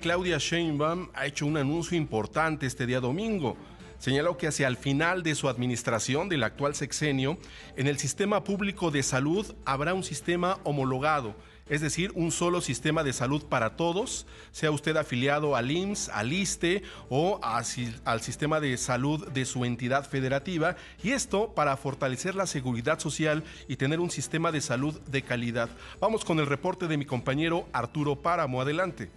Claudia Sheinbaum ha hecho un anuncio importante este día domingo. Señaló que hacia el final de su administración del actual sexenio, en el sistema público de salud habrá un sistema homologado, es decir, un solo sistema de salud para todos, sea usted afiliado al IMSS, al ISTE o al sistema de salud de su entidad federativa, y esto para fortalecer la seguridad social y tener un sistema de salud de calidad. Vamos con el reporte de mi compañero Arturo Páramo, adelante.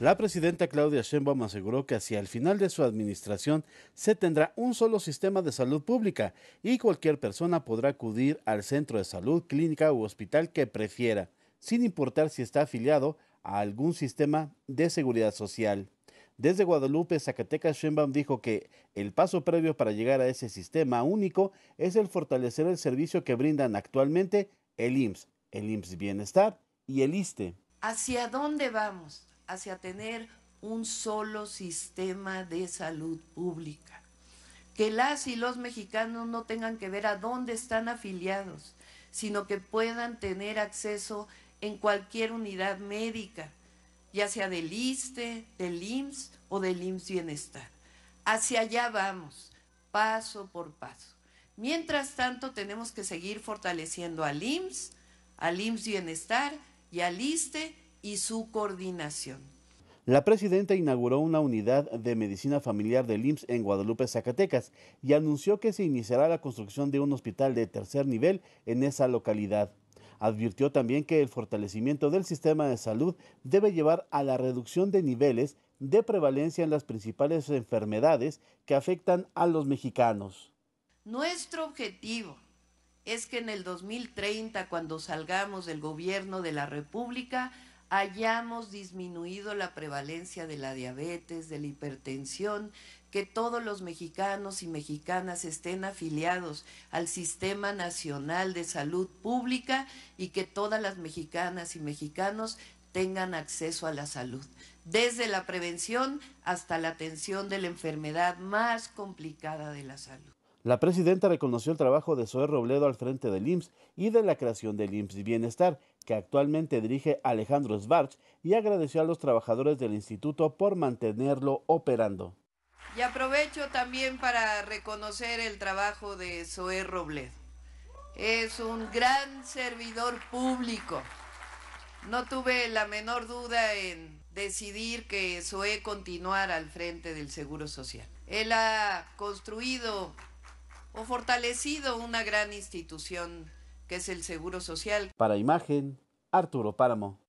La presidenta Claudia Sheinbaum aseguró que hacia el final de su administración se tendrá un solo sistema de salud pública y cualquier persona podrá acudir al centro de salud, clínica u hospital que prefiera, sin importar si está afiliado a algún sistema de seguridad social. Desde Guadalupe, Zacatecas, Sheinbaum dijo que el paso previo para llegar a ese sistema único es el fortalecer el servicio que brindan actualmente el IMSS, el IMSS Bienestar y el ISTE. ¿Hacia dónde vamos? hacia tener un solo sistema de salud pública. Que las y los mexicanos no tengan que ver a dónde están afiliados, sino que puedan tener acceso en cualquier unidad médica, ya sea del ISTE, del IMSS o del IMSS Bienestar. Hacia allá vamos, paso por paso. Mientras tanto, tenemos que seguir fortaleciendo al IMSS, al IMSS Bienestar y al ISTE y su coordinación. La presidenta inauguró una unidad de medicina familiar del IMSS en Guadalupe, Zacatecas, y anunció que se iniciará la construcción de un hospital de tercer nivel en esa localidad. Advirtió también que el fortalecimiento del sistema de salud debe llevar a la reducción de niveles de prevalencia en las principales enfermedades que afectan a los mexicanos. Nuestro objetivo es que en el 2030, cuando salgamos del gobierno de la República, hayamos disminuido la prevalencia de la diabetes, de la hipertensión, que todos los mexicanos y mexicanas estén afiliados al Sistema Nacional de Salud Pública y que todas las mexicanas y mexicanos tengan acceso a la salud, desde la prevención hasta la atención de la enfermedad más complicada de la salud. La presidenta reconoció el trabajo de Zoe Robledo al frente del IMSS y de la creación del IMSS Bienestar, que actualmente dirige Alejandro Svarch, y agradeció a los trabajadores del instituto por mantenerlo operando. Y aprovecho también para reconocer el trabajo de Zoe Robledo. Es un gran servidor público. No tuve la menor duda en decidir que Zoe continuara al frente del Seguro Social. Él ha construido o fortalecido una gran institución que es el Seguro Social. Para Imagen, Arturo Páramo.